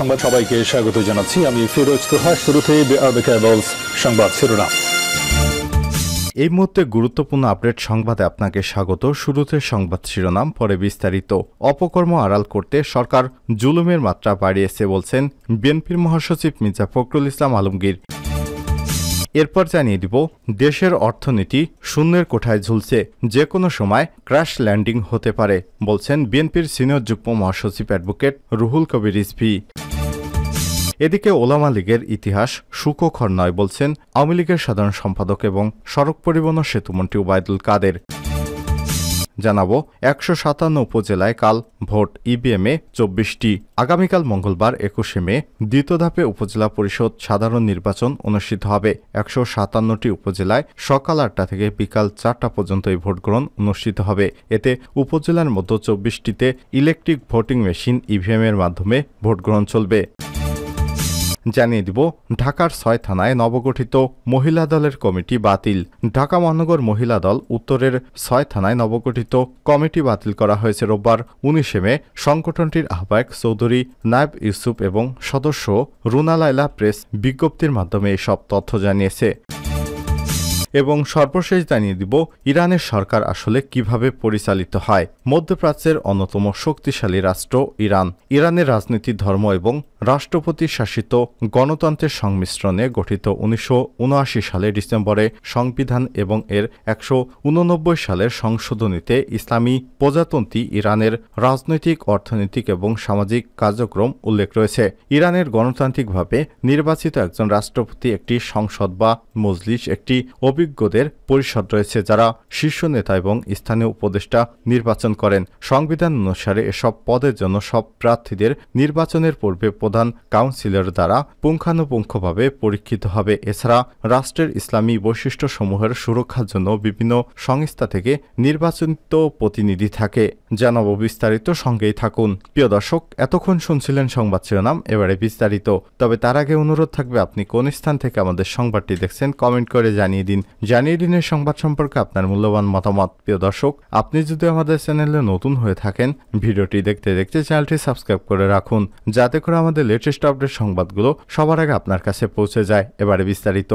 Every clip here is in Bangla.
সংবাদ সবাইকে স্বাগত জানাচ্ছি আমি ফিরোজ তোহা শুরুতে সংবাদ শিরোনাম এই মুহূর্তে গুরুত্বপূর্ণ আপডেট সংবাদে আপনাকে স্বাগত শুরুতে সংবাদ শিরোনাম পরে বিস্তারিত অপকর্ম আড়াল করতে সরকার জুলুমের মাত্রা বাড়িয়েছে বলছেন বিএনপির মহাসচিব মির্জা ফখরুল ইসলাম আলমগীর এরপর জানিয়ে দিব দেশের অর্থনীতি শূন্যের কোঠায় ঝুলছে যে কোনো সময় ক্র্যাশ ল্যান্ডিং হতে পারে বলছেন বিএনপির সিনিয়র যুগ্ম মহাসচিব অ্যাডভোকেট রুহুল কবির রিজভি এদিকে ওলামা লীগের ইতিহাস সুখকর নয় বলছেন আওয়ামী লীগের সাধারণ সম্পাদক এবং সড়ক পরিবহন সেতুমন্ত্রী ওবায়দুল কাদের জানাবো একশো সাতান্ন উপজেলায় কাল ভোট ইভিএমে e চব্বিশটি আগামীকাল মঙ্গলবার একুশে মে দ্বিতীয় ধাপে উপজেলা পরিষদ সাধারণ নির্বাচন অনুষ্ঠিত হবে একশো সাতান্নটি উপজেলায় সকাল আটটা থেকে বিকাল চারটা পর্যন্ত এই ভোটগ্রহণ অনুষ্ঠিত হবে এতে উপজেলার মতো চব্বিশটিতে ইলেকট্রিক ভোটিং মেশিন ইভিএমের e মাধ্যমে ভোটগ্রহণ চলবে জানিয়ে দিব ঢাকার ছয় থানায় নবগঠিত মহিলা দলের কমিটি বাতিল ঢাকা মহানগর মহিলা দল উত্তরের ছয় থানায় নবগঠিত কমিটি বাতিল করা হয়েছে রোববার উনিশে মে সংগঠনটির আহ্বায়ক চৌধুরী নায়েব ইউসুফ এবং সদস্য রুনা লাইলা প্রেস বিজ্ঞপ্তির মাধ্যমে এসব তথ্য জানিয়েছে এবং সর্বশেষ জানিয়ে দিব ইরানের সরকার আসলে কিভাবে পরিচালিত হয় মধ্যপ্রাচ্যের অন্যতম শক্তিশালী রাষ্ট্র ইরান ইরানের রাজনীতি ধর্ম এবং রাষ্ট্রপতি শাসিত গণতন্ত্রের সংমিশ্রণে গঠিত উনিশশো সালে ডিসেম্বরে সংবিধান এবং এর একশো সালের সংশোধনীতে ইসলামী প্রজাতন্ত্রী ইরানের রাজনৈতিক অর্থনৈতিক এবং সামাজিক কার্যক্রম উল্লেখ রয়েছে ইরানের গণতান্ত্রিকভাবে নির্বাচিত একজন রাষ্ট্রপতি একটি সংসদ বা মজলিস একটি অভি অভিজ্ঞদের পরিষদ রয়েছে যারা শীর্ষ নেতা এবং স্থানীয় উপদেষ্টা নির্বাচন করেন সংবিধান অনুসারে এসব পদের জন্য সব প্রার্থীদের নির্বাচনের পূর্বে প্রধান কাউন্সিলর দ্বারা পুঙ্খানুপুঙ্খভাবে পরীক্ষিত হবে এছাড়া রাষ্ট্রের ইসলামী বৈশিষ্ট্য সমূহের সুরক্ষার জন্য বিভিন্ন সংস্থা থেকে নির্বাচিত প্রতিনিধি থাকে জানাব বিস্তারিত সঙ্গেই থাকুন প্রিয় দর্শক এতক্ষণ শুনছিলেন সংবাদ শিরোনাম এবারে বিস্তারিত তবে তার আগে অনুরোধ থাকবে আপনি কোন স্থান থেকে আমাদের সংবাদটি দেখছেন কমেন্ট করে জানিয়ে দিন জানিয়ে দিনের সংবাদ সম্পর্কে আপনার মূল্যবান মতামত প্রিয় দর্শক আপনি যদি আমাদের চ্যানেলে নতুন হয়ে থাকেন ভিডিওটি দেখতে দেখতে চ্যানেলটি সাবস্ক্রাইব করে রাখুন যাতে করে আমাদের লেটেস্ট আপডেট সংবাদগুলো সবার আগে আপনার কাছে পৌঁছে যায় এবারে বিস্তারিত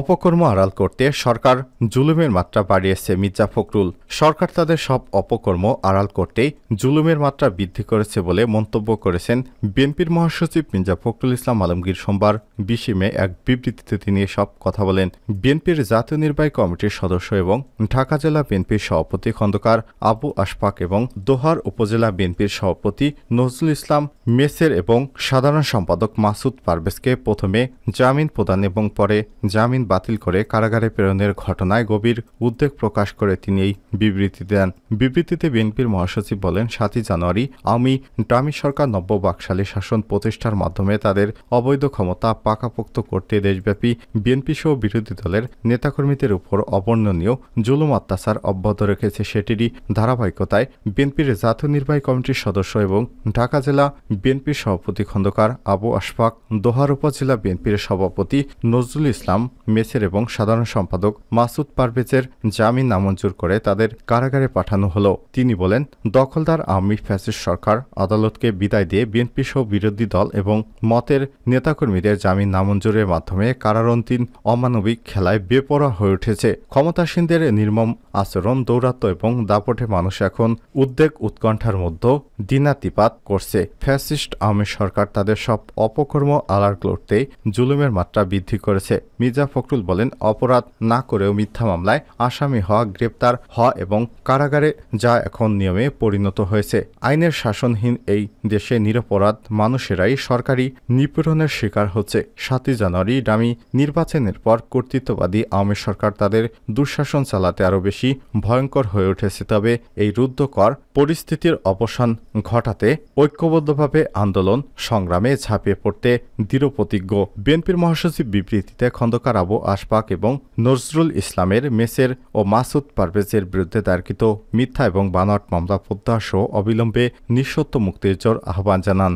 অপকর্ম আড়াল করতে সরকার জুলুমের মাত্রা বাড়িয়েছে মির্জা ফখরুল সরকার তাদের সব অপকর্ম আড়াল করতেই জুলুমের মাত্রা বৃদ্ধি করেছে বলে মন্তব্য করেছেন বিএনপির মহাসচিব মির্জা ফখরুল ইসলাম আলমগীর সোমবার বিশে মে এক বিবৃতিতে তিনি সব কথা বলেন বিএনপির জাতীয় নির্বাহী কমিটির সদস্য এবং ঢাকা জেলা বিএনপির সভাপতি খন্দকার আবু আশফাক এবং দোহার উপজেলা বিএনপির সভাপতি নজরুল ইসলাম মেসের এবং সাধারণ সম্পাদক মাসুদ পারভেজকে প্রথমে জামিন প্রদান এবং পরে জামিন জামিন বাতিল করে কারাগারে প্রেরণের ঘটনায় গভীর উদ্বেগ প্রকাশ করে তিনি এই বিবৃতি দেন বিবৃতিতে বিএনপির মহাসচিব বলেন সাতই জানুয়ারি আমি ডামি সরকার নব্য বাকশালী শাসন প্রতিষ্ঠার মাধ্যমে তাদের অবৈধ ক্ষমতা পাকাপোক্ত করতে দেশব্যাপী বিএনপি সহ বিরোধী দলের নেতাকর্মীদের উপর অবর্ণনীয় জুলুম অত্যাচার অব্যাহত রেখেছে সেটিরই ধারাবাহিকতায় বিএনপির জাতীয় নির্বাহী কমিটির সদস্য এবং ঢাকা জেলা বিএনপির সভাপতি খন্দকার আবু আশফাক দোহার উপজেলা বিএনপির সভাপতি নজরুল ইসলাম মেসের এবং সাধারণ সম্পাদক মাসুদ পারভেজের জামিন নামঞ্জুর করে তাদের কারাগারে পাঠানো হলো তিনি বলেন দখলদার আওয়ামী ফ্যাসিস্ট সরকার আদালতকে বিদায় দিয়ে বিএনপি সহ বিরোধী দল এবং মতের নেতাকর্মীদের জামিন নামঞ্জুরের মাধ্যমে কারারন্তিন অমানবিক খেলায় বেপরোয়া হয়ে উঠেছে ক্ষমতাসীনদের নির্মম আচরণ দৌরাত্ম্য এবং দাপটে মানুষ এখন উদ্বেগ উৎকণ্ঠার মধ্যে দিনাতিপাত করছে ফ্যাসিস্ট আওয়ামী সরকার তাদের সব অপকর্ম আলার লড়তে জুলুমের মাত্রা বৃদ্ধি করেছে মির্জা ফখরুল বলেন অপরাধ না করেও মিথ্যা মামলায় আসামি হওয়া গ্রেপ্তার হওয়া এবং কারাগারে যা এখন নিয়মে পরিণত হয়েছে আইনের শাসনহীন এই দেশে নিরপরাধ মানুষেরাই সরকারি নিপীড়নের শিকার হচ্ছে সাতই জানুয়ারি ডামি নির্বাচনের পর কর্তৃত্ববাদী আওয়ামী সরকার তাদের দুঃশাসন চালাতে আরও বেশি ভয়ঙ্কর হয়ে উঠেছে তবে এই রুদ্ধকর পরিস্থিতির অবসান ঘটাতে ঐক্যবদ্ধভাবে আন্দোলন সংগ্রামে ঝাঁপিয়ে পড়তে দৃঢ়প্রতিজ্ঞ বিএনপির মহাসচিব বিবৃতিতে খন্দকার আবু আশফাক এবং নজরুল ইসলামের মেসের ও মাসুদ পারভেজের বিরুদ্ধে দায়েরকৃত মিথ্যা এবং বানোয়াট মামলা প্রত্যাশ অবিলম্বে নিঃসত্ব মুক্তির জোর আহ্বান জানান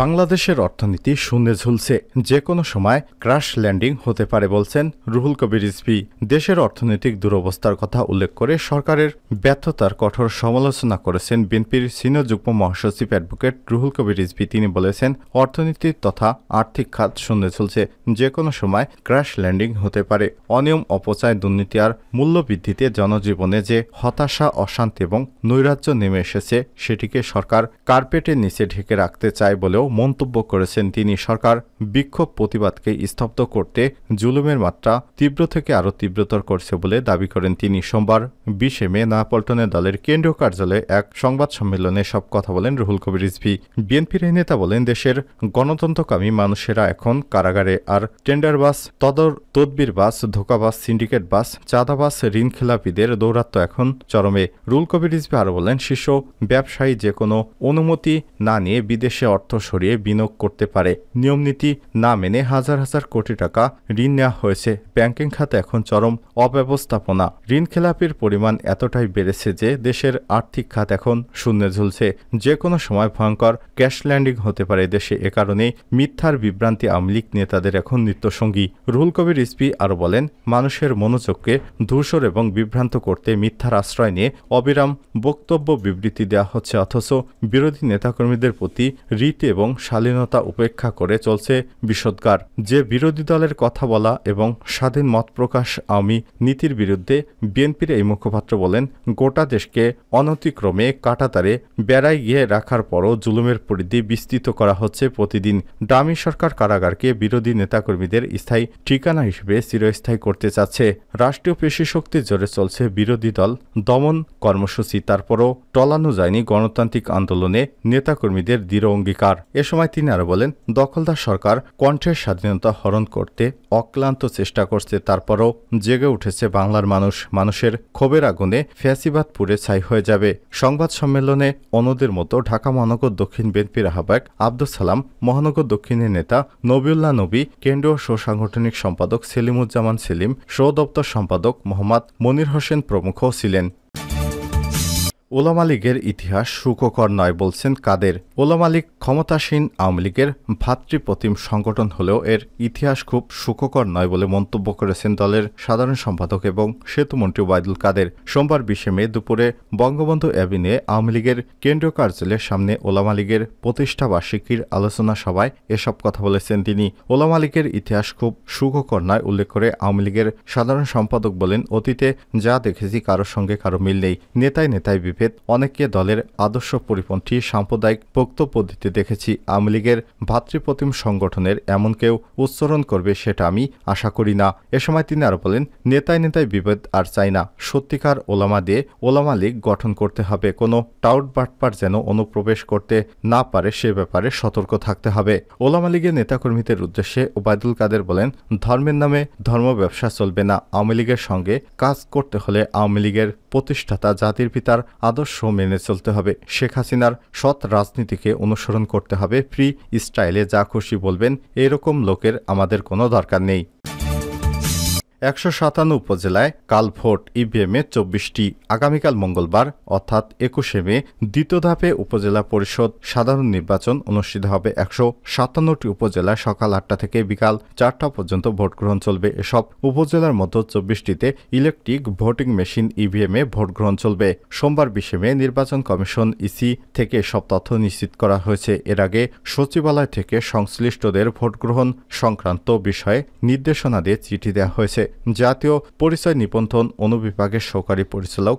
বাংলাদেশের অর্থনীতি শূন্যে ঝুলছে যে কোনো সময় ক্রাশ ল্যান্ডিং হতে পারে বলছেন রুহুল কবির রিজভি দেশের অর্থনৈতিক দুরবস্থার কথা উল্লেখ করে সরকারের ব্যর্থতার কঠোর সমালোচনা করেছেন বিএনপির সিনিয়র যুগ্ম মহাসচিব অ্যাডভোকেট রুহুল কবির রিজভি তিনি বলেছেন অর্থনীতি তথা আর্থিক খাত শূন্যে ঝুলছে যে কোনো সময় ক্রাশ ল্যান্ডিং হতে পারে অনিয়ম অপচয় দুর্নীতি আর মূল্যবৃদ্ধিতে জনজীবনে যে হতাশা অশান্তি এবং নৈরাজ্য নেমে এসেছে সেটিকে সরকার কার্পেটের নিচে ঢেকে রাখতে চায় বলে বলেও মন্তব্য করেছেন তিনি সরকার বিক্ষোভ প্রতিবাদকে স্তব্ধ করতে জুলুমের মাত্রা তীব্র থেকে আরও তীব্রতর করছে বলে দাবি করেন তিনি সোমবার বিশে মে পল্টনের দলের কেন্দ্রীয় কার্যালয়ে এক সংবাদ সম্মেলনে সব কথা বলেন রুহুল কবির রিজভি বিএনপির এই নেতা বলেন দেশের গণতন্ত্রকামী মানুষেরা এখন কারাগারে আর টেন্ডার বাস তদর তদবির বাস ধোকাবাস সিন্ডিকেট বাস চাঁদাবাস ঋণ খেলাপিদের দৌরাত্ম এখন চরমে রুল কবির রিজভি আরও বলেন শীর্ষ ব্যবসায়ী যে কোনো অনুমতি না নিয়ে বিদেশে অর্থ সরিয়ে বিনিয়োগ করতে পারে নিয়মনীতি না মেনে হাজার হাজার কোটি টাকা ঋণ নেওয়া হয়েছে ব্যাংকিং খাতে এখন চরম অব্যবস্থাপনা ঋণ খেলাপির পরিমাণ এতটাই বেড়েছে যে দেশের আর্থিক খাত এখন শূন্যে ঝুলছে যে কোনো সময় ভয়ঙ্কর ক্যাশ ল্যান্ডিং হতে পারে দেশে এ কারণে মিথ্যার বিভ্রান্তি আমলিক নেতাদের এখন নিত্যসঙ্গী রুহুল কবির ইসপি আরও বলেন মানুষের মনোযোগকে ধূসর এবং বিভ্রান্ত করতে মিথ্যার আশ্রয় নিয়ে অবিরাম বক্তব্য বিবৃতি দেওয়া হচ্ছে অথচ বিরোধী নেতাকর্মীদের প্রতি রীতি এবং শালীনতা উপেক্ষা করে চলছে বিষদগার যে বিরোধী দলের কথা বলা এবং স্বাধীন মত প্রকাশ আওয়ামী নীতির বিরুদ্ধে বিএনপির এই মুখপাত্র বলেন গোটা দেশকে অনতিক্রমে কাটাতারে বেড়ায় গিয়ে রাখার পরও জুলুমের পরিধি বিস্তৃত করা হচ্ছে প্রতিদিন ডামি সরকার কারাগারকে বিরোধী নেতাকর্মীদের স্থায়ী ঠিকানা হিসেবে চিরস্থায়ী করতে চাচ্ছে রাষ্ট্রীয় পেশি শক্তি জোরে চলছে বিরোধী দল দমন কর্মসূচি তারপরও টলানো যায়নি গণতান্ত্রিক আন্দোলনে নেতাকর্মীদের দৃঢ় অঙ্গীকার এ সময় তিনি আরও বলেন দখলদার সরকার কণ্ঠের স্বাধীনতা হরণ করতে অক্লান্ত চেষ্টা করছে তারপরও জেগে উঠেছে বাংলার মানুষ মানুষের ক্ষোভের আগুনে ফ্যাসিবাদ পুড়ে ছাই হয়ে যাবে সংবাদ সম্মেলনে অন্যদের মতো ঢাকা মহানগর দক্ষিণ বিএনপির আহ্বায়ক আব্দুল সালাম মহানগর দক্ষিণের নেতা নবিউল্লাহ নবী কেন্দ্রীয় সুসাংগঠনিক সাংগঠনিক সম্পাদক সেলিমুজ্জামান সেলিম সৌ দপ্তর সম্পাদক মোহাম্মদ মনির হোসেন প্রমুখও ছিলেন ওলামা লীগের ইতিহাস সুখকর নয় বলছেন কাদের ওলামা লীগ ক্ষমতাসীন আওয়ামী লীগের ভাতৃপ্রতিম সংগঠন হলেও এর ইতিহাস খুব সুখকর নয় বলে মন্তব্য করেছেন দলের সাধারণ সম্পাদক এবং সেতুমন্ত্রী ওবায়দুল কাদের সোমবার বিশে মে দুপুরে বঙ্গবন্ধু অ্যাভিনে আওয়ামী লীগের কেন্দ্রীয় কার্যালয়ের সামনে ওলামা লীগের প্রতিষ্ঠা বার্ষিকীর আলোচনা সভায় এসব কথা বলেছেন তিনি ওলামা লীগের ইতিহাস খুব সুখকর নয় উল্লেখ করে আওয়ামী লীগের সাধারণ সম্পাদক বলেন অতীতে যা দেখেছি কারোর সঙ্গে কারো মিল নেই নেতায় নেতায় বিভেদ মতভেদ অনেককে দলের আদর্শ পরিপন্থী সাম্প্রদায়িক পোক্ত দিতে দেখেছি আওয়ামী লীগের ভাতৃপ্রতিম সংগঠনের এমন কেউ উচ্চারণ করবে সেটা আমি আশা করি না এ সময় তিনি আরও বলেন নেতায় নেতায় বিভেদ আর চাই না সত্যিকার ওলামা দিয়ে ওলামা লীগ গঠন করতে হবে কোনো টাউট বাটপার যেন অনুপ্রবেশ করতে না পারে সে ব্যাপারে সতর্ক থাকতে হবে ওলামা লীগের নেতাকর্মীদের উদ্দেশ্যে ওবায়দুল কাদের বলেন ধর্মের নামে ধর্ম ব্যবসা চলবে না আওয়ামী লীগের সঙ্গে কাজ করতে হলে আওয়ামী লীগের প্রতিষ্ঠাতা জাতির পিতার আদর্শ মেনে চলতে হবে শেখ হাসিনার সৎ রাজনীতিকে অনুসরণ করতে হবে ফ্রি স্টাইলে যা খুশি বলবেন এরকম লোকের আমাদের কোনো দরকার নেই একশো সাতান্ন উপজেলায় কাল ভোট ইভিএমে চব্বিশটি আগামীকাল মঙ্গলবার অর্থাৎ একুশে মে দ্বিতীয় ধাপে উপজেলা পরিষদ সাধারণ নির্বাচন অনুষ্ঠিত হবে একশো সাতান্নটি উপজেলায় সকাল আটটা থেকে বিকাল চারটা পর্যন্ত ভোট গ্রহণ চলবে এসব উপজেলার মধ্যে চব্বিশটিতে ইলেকট্রিক ভোটিং মেশিন ইভিএমে ভোট গ্রহণ চলবে সোমবার বিশে মে নির্বাচন কমিশন ইসি থেকে সব তথ্য নিশ্চিত করা হয়েছে এর আগে সচিবালয় থেকে সংশ্লিষ্টদের ভোট গ্রহণ সংক্রান্ত বিষয়ে নির্দেশনা দিয়ে চিঠি দেওয়া হয়েছে জাতীয় পরিচয় নিবন্ধন অনুবিভাগের সহকারী পরিচালক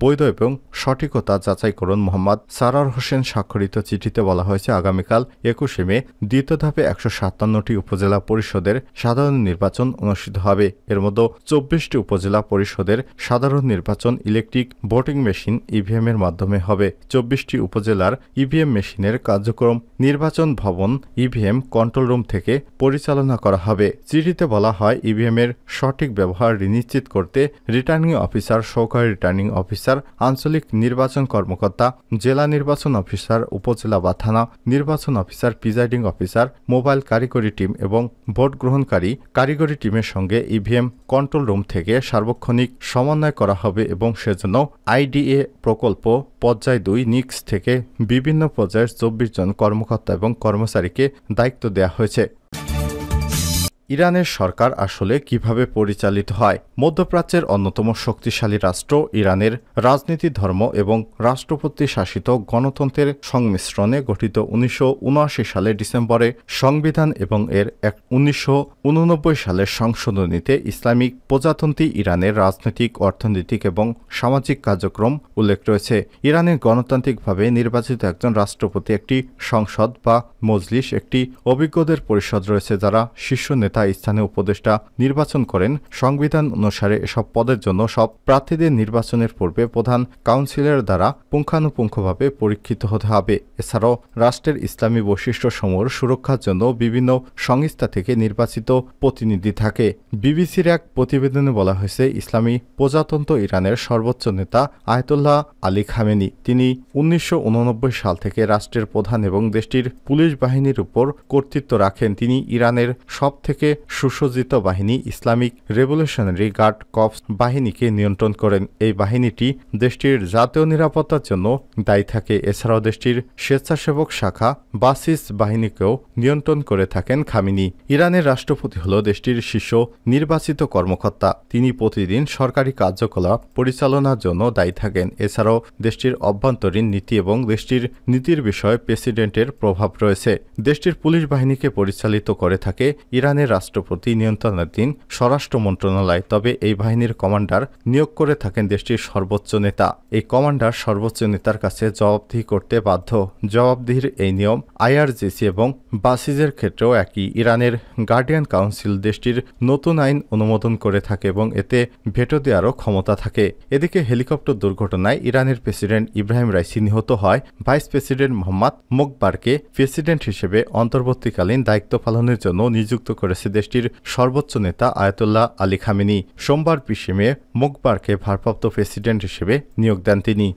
বৈধ এবং সঠিকতা যাচাইকরণ মোহাম্মদ সারার হোসেন স্বাক্ষরিত চিঠিতে বলা হয়েছে আগামীকাল একুশে মে দ্বিতীয় ধাপে একশো সাতান্নটি উপজেলা পরিষদের সাধারণ নির্বাচন অনুষ্ঠিত হবে এর মধ্যে চব্বিশটি উপজেলা পরিষদের সাধারণ নির্বাচন ইলেকট্রিক ভোটিং মেশিন ইভিএম এর মাধ্যমে হবে চব্বিশটি উপজেলার ইভিএম মেশিনের কার্যক্রম নির্বাচন ভবন ইভিএম কন্ট্রোল রুম থেকে পরিচালনা করা হবে চিঠিতে বলা হয় ইভিএম এর সঠিক ব্যবহার নিশ্চিত করতে রিটার্নিং অফিসার সহকারী রিটার্নিং অফিসার আঞ্চলিক নির্বাচন কর্মকর্তা জেলা নির্বাচন অফিসার উপজেলা বা থানা নির্বাচন অফিসার প্রিজাইডিং অফিসার মোবাইল কারিগরি টিম এবং ভোট গ্রহণকারী কারিগরি টিমের সঙ্গে ইভিএম কন্ট্রোল রুম থেকে সার্বক্ষণিক সমন্বয় করা হবে এবং সেজন্য আইডিএ প্রকল্প পর্যায় দুই নিক্স থেকে বিভিন্ন পর্যায়ের চব্বিশ জন কর্মকর্তা এবং কর্মচারীকে দায়িত্ব দেওয়া হয়েছে ইরানের সরকার আসলে কিভাবে পরিচালিত হয় মধ্যপ্রাচ্যের অন্যতম শক্তিশালী রাষ্ট্র ইরানের রাজনীতি ধর্ম এবং রাষ্ট্রপতি শাসিত গণতন্ত্রের সংমিশ্রণে গঠিত উনিশশো সালের ডিসেম্বরে সংবিধান এবং এর এক উনিশশো সালের সংশোধনীতে ইসলামিক প্রজাতন্ত্রী ইরানের রাজনৈতিক অর্থনৈতিক এবং সামাজিক কার্যক্রম উল্লেখ রয়েছে ইরানের গণতান্ত্রিকভাবে নির্বাচিত একজন রাষ্ট্রপতি একটি সংসদ বা মজলিস একটি অভিজ্ঞদের পরিষদ রয়েছে যারা শীর্ষ নেতা তথা স্থানীয় উপদেষ্টা নির্বাচন করেন সংবিধান অনুসারে এসব পদের জন্য সব প্রার্থীদের নির্বাচনের পূর্বে প্রধান কাউন্সিলের দ্বারা পুঙ্খানুপুঙ্খভাবে পরীক্ষিত হতে হবে এছাড়াও রাষ্ট্রের ইসলামী বৈশিষ্ট্য সমূহ সুরক্ষার জন্য বিভিন্ন সংস্থা থেকে নির্বাচিত প্রতিনিধি থাকে বিবিসির এক প্রতিবেদনে বলা হয়েছে ইসলামী প্রজাতন্ত্র ইরানের সর্বোচ্চ নেতা আয়তুল্লাহ আলী খামেনি তিনি উনিশশো সাল থেকে রাষ্ট্রের প্রধান এবং দেশটির পুলিশ বাহিনীর উপর কর্তৃত্ব রাখেন তিনি ইরানের সব থেকে থেকে সুসজ্জিত বাহিনী ইসলামিক রেভলিউশনারি গার্ড কপস বাহিনীকে নিয়ন্ত্রণ করেন এই বাহিনীটি দেশটির জাতীয় নিরাপত্তার জন্য দায়ী থাকে এছাড়াও দেশটির স্বেচ্ছাসেবক শাখা বাসিস বাহিনীকেও নিয়ন্ত্রণ করে থাকেন খামিনি ইরানের রাষ্ট্রপতি হল দেশটির শীর্ষ নির্বাচিত কর্মকর্তা তিনি প্রতিদিন সরকারি কার্যকলাপ পরিচালনার জন্য দায়ী থাকেন এছাড়াও দেশটির অভ্যন্তরীণ নীতি এবং দেশটির নীতির বিষয়ে প্রেসিডেন্টের প্রভাব রয়েছে দেশটির পুলিশ বাহিনীকে পরিচালিত করে থাকে ইরানের রাষ্ট্রপতি নিয়ন্ত্রণাধীন স্বরাষ্ট্র মন্ত্রণালয় তবে এই বাহিনীর কমান্ডার নিয়োগ করে থাকেন দেশটির সর্বোচ্চ নেতা এই কমান্ডার সর্বোচ্চ নেতার কাছে জবাবদিহি করতে বাধ্য জবাবদিহির এই নিয়ম আইআরজিসি এবং বাসিজের ক্ষেত্রেও একই ইরানের গার্ডিয়ান কাউন্সিল দেশটির নতুন আইন অনুমোদন করে থাকে এবং এতে ভেটো দেওয়ারও ক্ষমতা থাকে এদিকে হেলিকপ্টার দুর্ঘটনায় ইরানের প্রেসিডেন্ট ইব্রাহিম রাইসি নিহত হয় ভাইস প্রেসিডেন্ট মোহাম্মদ মোকবারকে প্রেসিডেন্ট হিসেবে অন্তর্বর্তীকালীন দায়িত্ব পালনের জন্য নিযুক্ত করেছে দেশটির সর্বোচ্চ নেতা আয়াতুল্লাহ আলী খামেনি সোমবার পিসিমে মে মোকবারকে ভারপ্রাপ্ত প্রেসিডেন্ট হিসেবে নিয়োগ দেন তিনি